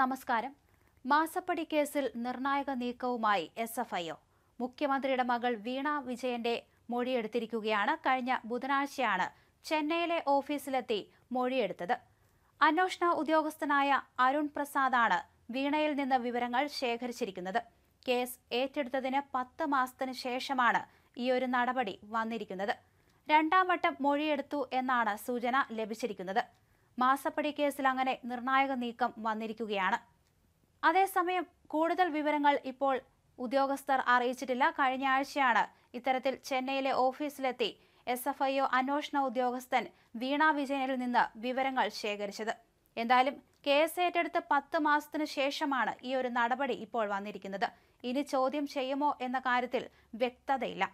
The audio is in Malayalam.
നമസ്കാരം മാസപ്പടി കേസിൽ നിർണായക നീക്കവുമായി എസ് എഫ് ഐ ഒ മുഖ്യമന്ത്രിയുടെ മകൾ വീണ വിജയന്റെ മൊഴിയെടുത്തിരിക്കുകയാണ് കഴിഞ്ഞ ബുധനാഴ്ചയാണ് ചെന്നൈയിലെ ഓഫീസിലെത്തി മൊഴിയെടുത്തത് അന്വേഷണ ഉദ്യോഗസ്ഥനായ അരുൺ പ്രസാദാണ് വീണയിൽ നിന്ന് വിവരങ്ങൾ ശേഖരിച്ചിരിക്കുന്നത് കേസ് ഏറ്റെടുത്തതിന് പത്ത് മാസത്തിന് ശേഷമാണ് ഈ ഒരു നടപടി വന്നിരിക്കുന്നത് രണ്ടാം വട്ടം മൊഴിയെടുത്തു എന്നാണ് സൂചന ലഭിച്ചിരിക്കുന്നത് മാസപ്പടി കേസിൽ അങ്ങനെ നിർണായക നീക്കം വന്നിരിക്കുകയാണ് അതേസമയം കൂടുതൽ വിവരങ്ങൾ ഇപ്പോൾ ഉദ്യോഗസ്ഥർ അറിയിച്ചിട്ടില്ല കഴിഞ്ഞ ആഴ്ചയാണ് ഇത്തരത്തിൽ ചെന്നൈയിലെ ഓഫീസിലെത്തി എസ് എഫ് ഐ ഒ അന്വേഷണ ഉദ്യോഗസ്ഥൻ വീണ വിജയനിൽ നിന്ന് വിവരങ്ങൾ ശേഖരിച്ചത് എന്തായാലും കേസ് ഏറ്റെടുത്ത് പത്ത് മാസത്തിനു ശേഷമാണ് ഈ ഒരു നടപടി ഇപ്പോൾ വന്നിരിക്കുന്നത് ഇനി ചോദ്യം ചെയ്യുമോ എന്ന കാര്യത്തിൽ വ്യക്തതയില്ല